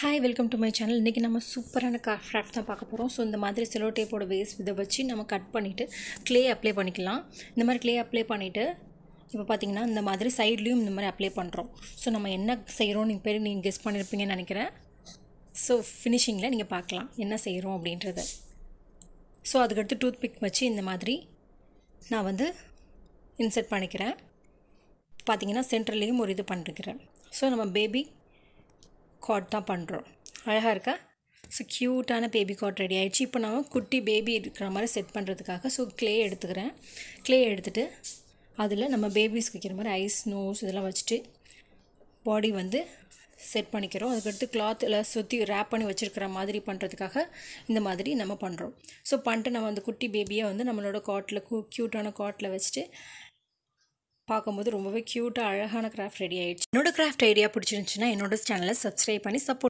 hi welcome to my channel இன்றைக்கி நம்ம சூப்பரான கிராஃப்ட் தான் பார்க்க போகிறோம் ஸோ இந்த மாதிரி செலோ டேப்போட வேஸ்ட் இதை வச்சு நம்ம கட் பண்ணிவிட்டு க்ளே அப்ளை பண்ணிக்கலாம் இந்த மாதிரி க்ளே அப்ளை பண்ணிவிட்டு இப்போ பார்த்திங்கன்னா இந்த மாதிரி சைட்லேயும் இந்த மாதிரி அப்ளை பண்ணுறோம் ஸோ நம்ம என்ன செய்கிறோம் நீங்கள் பேர் நீங்கள் கெஸ்ட் பண்ணியிருப்பீங்கன்னு நினைக்கிறேன் ஸோ ஃபினிஷிங்கில் நீங்கள் பார்க்கலாம் என்ன செய்கிறோம் அப்படின்றத ஸோ அதுக்கடுத்து டூத் பிக் வச்சு இந்த மாதிரி நான் வந்து இன்செர்ட் பண்ணிக்கிறேன் பார்த்திங்கன்னா சென்டர்லேயும் ஒரு இது பண்ணிருக்கிறேன் ஸோ நம்ம பேபி காட் தான் பண்ணுறோம் அழகாக இருக்கா ஸோ க்யூட்டான பேபி காட் ரெடி ஆகிடுச்சு இப்போ நம்ம குட்டி பேபி இருக்கிற மாதிரி செட் பண்ணுறதுக்காக ஸோ க்ளே எடுத்துக்கிறேன் க்ளே எடுத்துகிட்டு அதில் நம்ம பேபிஸ்க்கு வைக்கிற மாதிரி ஐஸ் நோஸ் இதெல்லாம் வச்சுட்டு பாடி வந்து செட் பண்ணிக்கிறோம் அதுக்கடுத்து கிளாத்தில் சுற்றி ரேப் பண்ணி வச்சுருக்கிற மாதிரி பண்ணுறதுக்காக இந்த மாதிரி நம்ம பண்ணுறோம் ஸோ பண்ணிட்டு நம்ம அந்த குட்டி பேபியை வந்து நம்மளோட காட்டில் க்யூட்டான காட்டில் வச்சுட்டு பார்க்கும்போது ரொம்பவே க்யூட்டாக அழகான கிராஃப்ட் ரெடி ஆகிடுச்சு என்னோட கிராஃப்ட் ஐடியா பிடிச்சிருந்துச்சுன்னா என்னோட சேனலை சப்ஸ்கிரைப் பண்ணி சப்போர்ட்